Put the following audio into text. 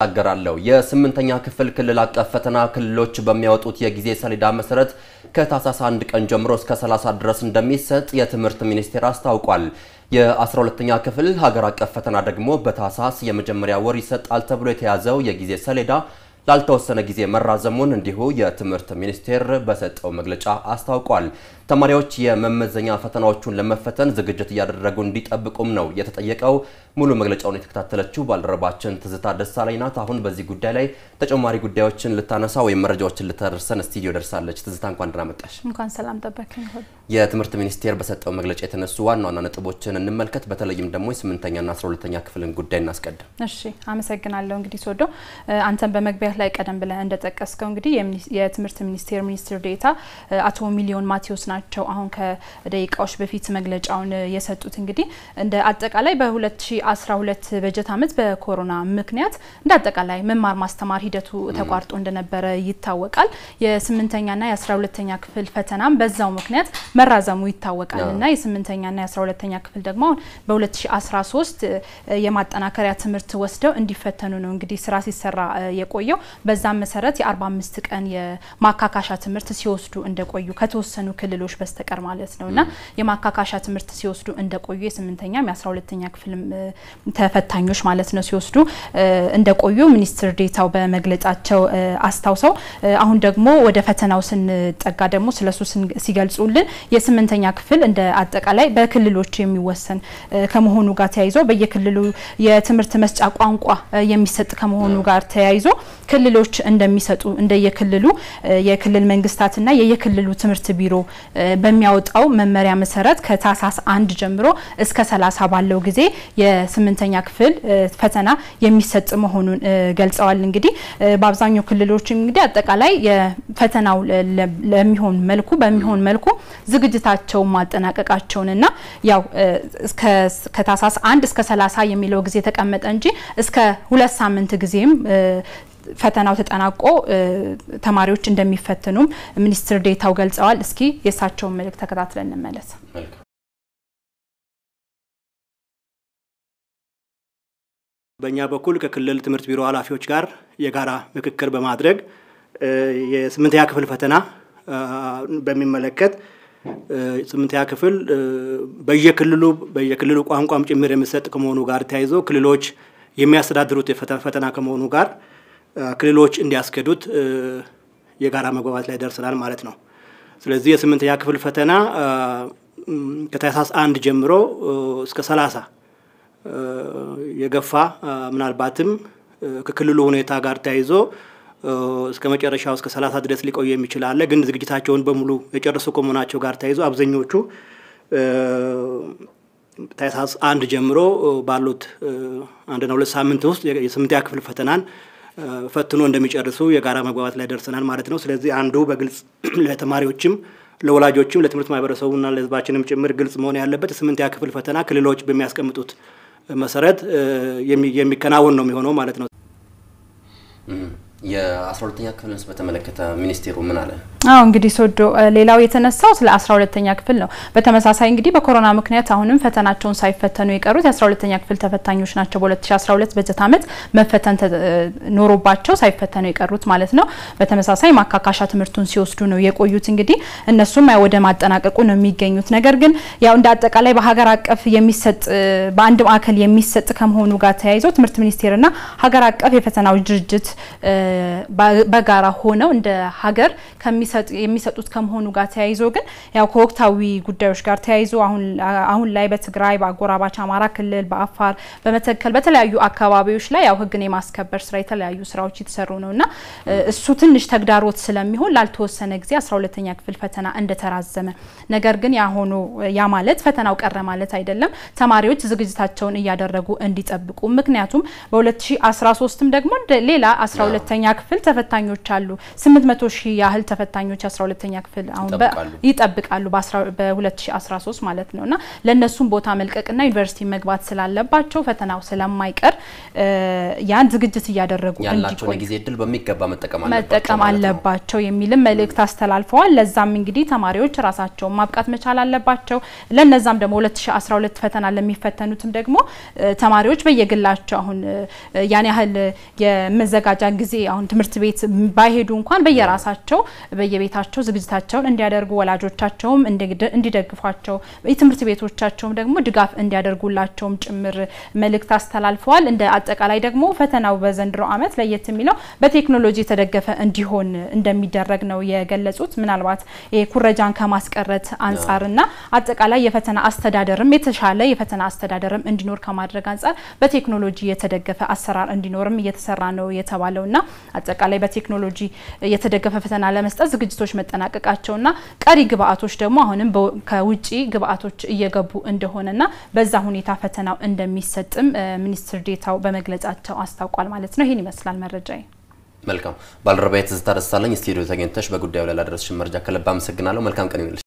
ናገራለሁ። የስምንተኛ ክፍል ክልል አቀፍ ፈተና ክልሎች በሚያወጡት የጊዜ ሰሌዳ መሰረት ከታህሳስ 1 ቀን ጀምሮ እስከ 30 ድረስ እንደሚሰጥ የትምህርት ሚኒስቴር አስታውቋል። የ12ኛ ክፍል ሀገር አቀፍ ፈተና ደግሞ በታህሳስ የመጀመሪያ ወር ይሰጣል ተብሎ የተያዘው የጊዜ ሰሌዳ ላልተወሰነ ጊዜ መራዘሙን እንዲሁ የትምህርት ሚኒስቴር በሰጠው መግለጫ አስታውቋል። ተማሪዎች የመመዘኛ ፈተናዎቹን ለመፈተን ዝግጅት እያደረጉ እንዲጠብቁም ነው የተጠየቀው። ሙሉ መግለጫውን የተከታተለችው ባልደረባችን ትዝታ ደሳለኝ ናት። አሁን በዚህ ጉዳይ ላይ ተጨማሪ ጉዳዮችን ልታነሳ ወይም መረጃዎችን ልታደርሰን ስቱዲዮ ደርሳለች። ትዝታ እንኳን ደህና መጣሽ። እንኳን ሰላም ጠበቅ። የትምህርት ሚኒስቴር በሰጠው መግለጫ የተነሱ ዋና ዋና ነጥቦችን እንመልከት። በተለይም ደግሞ የስምንተኛና አስራ ሁለተኛ ክፍልን ጉዳይ እናስቀድም። እሺ፣ አመሰግናለሁ። እንግዲህ ሶዶ አንተን በመግቢያ መድረክ ላይ ቀደም ብለን እንደጠቀስከው እንግዲህ የትምህርት ሚኒስቴር ሚኒስትር ዴታ አቶ ሚሊዮን ማቴዎስ ናቸው አሁን ከደቂቃዎች በፊት መግለጫውን የሰጡት። እንግዲህ እንደ አጠቃላይ በ2012 በጀት ዓመት በኮሮና ምክንያት እንደ አጠቃላይ መማር ማስተማር ሂደቱ ተቋርጦ እንደነበረ ይታወቃል። የስምንተኛና የ12ተኛ ክፍል ፈተናም በዛው ምክንያት መራዘሙ ይታወቃል እና የስምንተኛና የ 12 ክፍል ደግሞ አሁን በ2013 የማጠናከሪያ ትምህርት ወስደው እንዲፈተኑ ነው እንግዲህ ስራ ሲሰራ የቆየው። በዛም መሰረት የ45 ቀን የማካካሻ ትምህርት ሲወስዱ እንደቆዩ ከተወሰኑ ክልሎች በስተቀር ማለት ነው እና የማካካሻ ትምህርት ሲወስዱ እንደቆዩ የስምንተኛም የ12ተኛ ክፍል ተፈታኞች ማለት ነው ሲወስዱ እንደቆዩ ሚኒስትር ዴታው በመግለጫቸው አስታውሰው አሁን ደግሞ ወደ ፈተናው ስንጠጋ ደግሞ ስለሱ ሲገልጹልን የስምንተኛ ክፍል እንደ አጠቃላይ በክልሎች የሚወሰን ከመሆኑ ጋር ተያይዞ በየክልሉ የትምህርት መስጫ ቋንቋ የሚሰጥ ከመሆኑ ጋር ተያይዞ ክልሎች እንደሚሰጡ እንደየክልሉ የክልል መንግስታትና የየክልሉ ትምህርት ቢሮ በሚያወጣው መመሪያ መሰረት ከታህሳስ አንድ ጀምሮ እስከ ሰላሳ ባለው ጊዜ የስምንተኛ ክፍል ፈተና የሚሰጥ መሆኑን ገልጸዋል። እንግዲህ በአብዛኛው ክልሎች እንግዲህ አጠቃላይ የፈተናው ለሚሆን መልኩ በሚሆን መልኩ ዝግጅታቸውን ማጠናቀቃቸውንና ያው ከታህሳስ አንድ እስከ 30 የሚለው ጊዜ ተቀመጠ እንጂ እስከ ሁለት ሳምንት ጊዜም ፈተናው ተጠናቆ ተማሪዎች እንደሚፈትኑም ሚኒስትር ዴታው ገልጸዋል። እስኪ የእሳቸውን መልእክት ተከታትለን እንመለስ። በእኛ በኩል ከክልል ትምህርት ቢሮ ኃላፊዎች ጋር የጋራ ምክክር በማድረግ የስምንተኛ ክፍል ፈተና በሚመለከት ስምንተኛ ክፍል በየክልሉ በየክልሉ ቋንቋም ጭምር የሚሰጥ ከመሆኑ ጋር ተያይዞ ክልሎች የሚያስተዳድሩት ፈተና ከመሆኑ ጋር ክልሎች እንዲያስኬዱት የጋራ መግባባት ላይ ደርሰናል ማለት ነው። ስለዚህ የስምንተኛ ክፍል ፈተና ከታህሳስ አንድ ጀምሮ እስከ ሰላሳ የገፋ ምናልባትም ከክልሉ ሁኔታ ጋር ተያይዞ እስከ መጨረሻው እስከ ሰላሳ ድረስ ሊቆዩ የሚችል አለ። ግን ዝግጅታቸውን በሙሉ የጨረሱ ከመሆናቸው ጋር ተያይዞ አብዛኞቹ ታህሳስ አንድ ጀምሮ ባሉት አንድና ሁለት ሳምንት ውስጥ የስምንተኛ ክፍል ፈተናን ፈትኖ እንደሚጨርሱ የጋራ መግባባት ላይ ደርሰናል ማለት ነው። ስለዚህ አንዱ በግልጽ ለተማሪዎችም ለወላጆችም ለትምህርት ማህበረሰቡና ለህዝባችንም ጭምር ግልጽ መሆን ያለበት የስምንተኛ ክፍል ፈተና ክልሎች በሚያስቀምጡት መሰረት የሚከናወን ነው የሚሆነው ማለት ነው። የአስራ ሁለተኛ ክፍልን በተመለከተ ሚኒስቴሩ ምን አለ? አዎ እንግዲህ ሶዶ ሌላው የተነሳው ስለ አስራ ሁለተኛ ክፍል ነው። በተመሳሳይ እንግዲህ በኮሮና ምክንያት አሁንም ፈተናቸውን ሳይፈተኑ የቀሩት የአስራ ሁለተኛ ክፍል ተፈታኞች ናቸው አስራ ሁለት በጀት አመት መፈተን ኖሮባቸው ሳይፈተኑ የቀሩት ማለት ነው። በተመሳሳይ ማካካሻ ትምህርቱን ሲወስዱ ነው የቆዩት። እንግዲህ እነሱም ወደ ማጠናቀቁ ነው የሚገኙት። ነገር ግን ያው እንደ አጠቃላይ በሀገር አቀፍ የሚሰጥ በአንድ ማዕከል የሚሰጥ ከመሆኑ ጋር ተያይዘው ትምህርት ሚኒስቴርና ሀገር አቀፍ የፈተናዎች ድርጅት በጋራ ሆነው እንደ ሀገር የሚሰጡት ከመሆኑ ጋር ተያይዞ ግን ያው ከወቅታዊ ጉዳዮች ጋር ተያይዞ አሁን ላይ በትግራይ በአጎራባች አማራ ክልል በአፋር በመተከል በተለያዩ አካባቢዎች ላይ ያው ህግን የማስከበር ስራ የተለያዩ ስራዎች የተሰሩ ነው እና እሱ ትንሽ ተግዳሮት ስለሚሆን ላልተወሰነ ጊዜ 12ኛ ክፍል ፈተና እንደተራዘመ ነገር ግን ያሆኑ ያ ማለት ፈተናው ቀረ ማለት አይደለም። ተማሪዎች ዝግጅታቸውን እያደረጉ እንዲጠብቁ ምክንያቱም በ2013ም ደግሞ ሌላ 12 12ኛ ክፍል ተፈታኞች አሉ። 800 ሺህ ያህል ተፈታኞች 12ኛ ክፍል አሁን ይጠብቃሉ በ2013 ማለት ነውና ለእነሱም ቦታ መልቀቅና ዩኒቨርሲቲ መግባት ስላለባቸው ፈተናው ስለማይቀር ያን ዝግጅት እያደረጉ ያላቸውን ጊዜ እድል በሚገባ መጠቀም አለባቸው የሚልም መልእክት አስተላልፈዋል። ለዛም እንግዲህ ተማሪዎች ራሳቸውን ማብቃት መቻል አለባቸው። ለነዛም ደግሞ 2012 ፈተና ለሚፈተኑትም ደግሞ ተማሪዎች በየግላቸው አሁን ያን ያህል የመዘጋጃ ጊዜ አሁን ትምህርት ቤት ባይሄዱ እንኳን በየራሳቸው በየቤታቸው ዝግጅታቸውን እንዲያደርጉ ወላጆቻቸውም እንዲደግፏቸው የትምህርት ቤቶቻቸውም ደግሞ ድጋፍ እንዲያደርጉላቸውም ጭምር መልእክት አስተላልፈዋል። እንደ አጠቃላይ ደግሞ ፈተናው በዘንድሮ ዓመት ለየት የሚለው በቴክኖሎጂ የተደገፈ እንዲሆን እንደሚደረግ ነው የገለጹት። ምናልባት ኩረጃን ከማስቀረት አንጻርና አጠቃላይ የፈተና አስተዳደርም የተሻለ የፈተና አስተዳደርም እንዲኖር ከማድረግ አንጻር በቴክኖሎጂ የተደገፈ አሰራር እንዲኖርም እየተሰራ ነው የተባለውና አጠቃላይ በቴክኖሎጂ የተደገፈ ፈተና ለመስጠት ዝግጅቶች መጠናቀቃቸውና ቀሪ ግብአቶች ደግሞ አሁንም ከውጭ ግብአቶች እየገቡ እንደሆነና በዛ ሁኔታ ፈተናው እንደሚሰጥም ሚኒስትር ዴታው በመግለጫቸው አስታውቋል ማለት ነው። ይህን ይመስላል መረጃ። መልካም ባልደረባዬ ትዝታ ደስታለኝ ስቱዲዮ ተገኝተሽ በጉዳዩ ላይ ላደረስሽን መረጃ ከልብ አመሰግናለሁ። መልካም ቀን ይሁንልሽ።